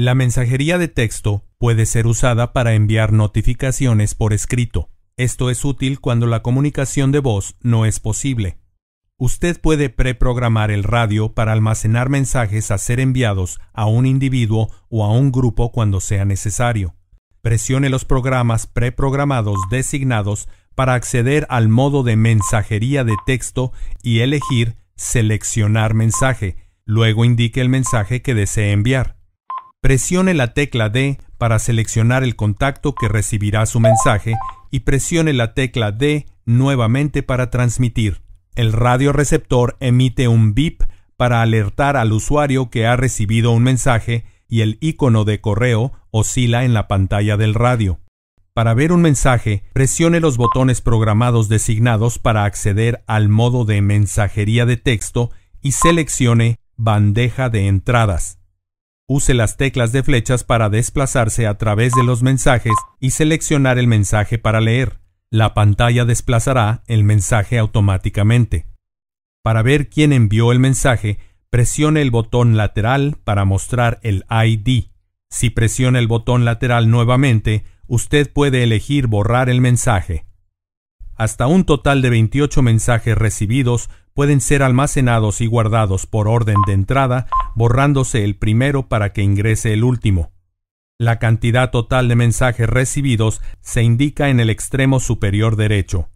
La mensajería de texto puede ser usada para enviar notificaciones por escrito. Esto es útil cuando la comunicación de voz no es posible. Usted puede preprogramar el radio para almacenar mensajes a ser enviados a un individuo o a un grupo cuando sea necesario. Presione los programas preprogramados designados para acceder al modo de mensajería de texto y elegir Seleccionar mensaje. Luego indique el mensaje que desee enviar. Presione la tecla D para seleccionar el contacto que recibirá su mensaje y presione la tecla D nuevamente para transmitir. El radio receptor emite un bip para alertar al usuario que ha recibido un mensaje y el icono de correo oscila en la pantalla del radio. Para ver un mensaje, presione los botones programados designados para acceder al modo de mensajería de texto y seleccione bandeja de entradas. Use las teclas de flechas para desplazarse a través de los mensajes y seleccionar el mensaje para leer. La pantalla desplazará el mensaje automáticamente. Para ver quién envió el mensaje, presione el botón lateral para mostrar el ID. Si presiona el botón lateral nuevamente, usted puede elegir borrar el mensaje. Hasta un total de 28 mensajes recibidos pueden ser almacenados y guardados por orden de entrada, borrándose el primero para que ingrese el último. La cantidad total de mensajes recibidos se indica en el extremo superior derecho.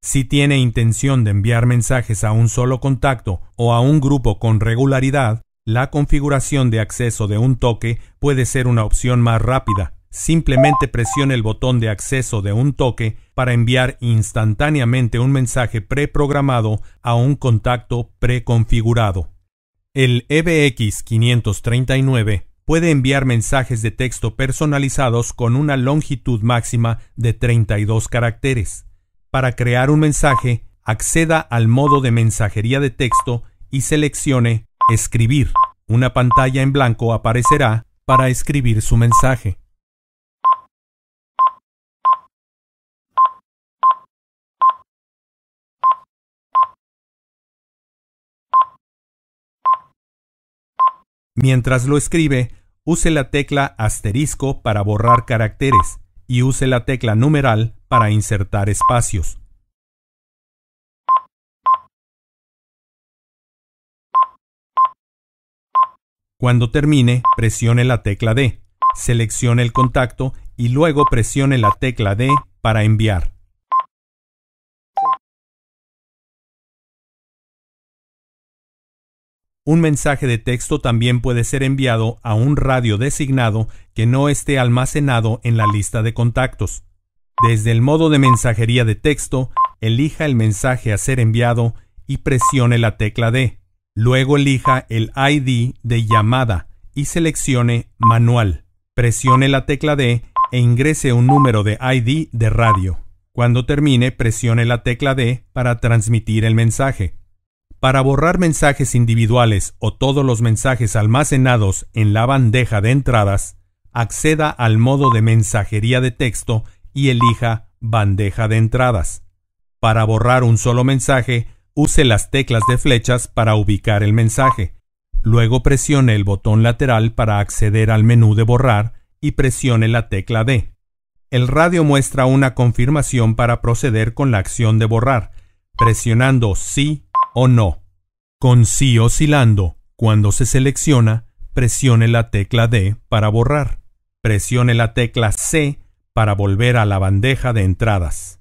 Si tiene intención de enviar mensajes a un solo contacto o a un grupo con regularidad, la configuración de acceso de un toque puede ser una opción más rápida, Simplemente presione el botón de acceso de un toque para enviar instantáneamente un mensaje preprogramado a un contacto preconfigurado. El EBX 539 puede enviar mensajes de texto personalizados con una longitud máxima de 32 caracteres. Para crear un mensaje, acceda al modo de mensajería de texto y seleccione Escribir. Una pantalla en blanco aparecerá para escribir su mensaje. Mientras lo escribe, use la tecla asterisco para borrar caracteres y use la tecla numeral para insertar espacios. Cuando termine, presione la tecla D, seleccione el contacto y luego presione la tecla D para enviar. Un mensaje de texto también puede ser enviado a un radio designado que no esté almacenado en la lista de contactos. Desde el modo de mensajería de texto, elija el mensaje a ser enviado y presione la tecla D. Luego elija el ID de llamada y seleccione Manual. Presione la tecla D e ingrese un número de ID de radio. Cuando termine, presione la tecla D para transmitir el mensaje. Para borrar mensajes individuales o todos los mensajes almacenados en la bandeja de entradas, acceda al modo de mensajería de texto y elija bandeja de entradas. Para borrar un solo mensaje, use las teclas de flechas para ubicar el mensaje. Luego presione el botón lateral para acceder al menú de borrar y presione la tecla D. El radio muestra una confirmación para proceder con la acción de borrar. Presionando Sí o no. Con sí oscilando, cuando se selecciona, presione la tecla D para borrar. Presione la tecla C para volver a la bandeja de entradas.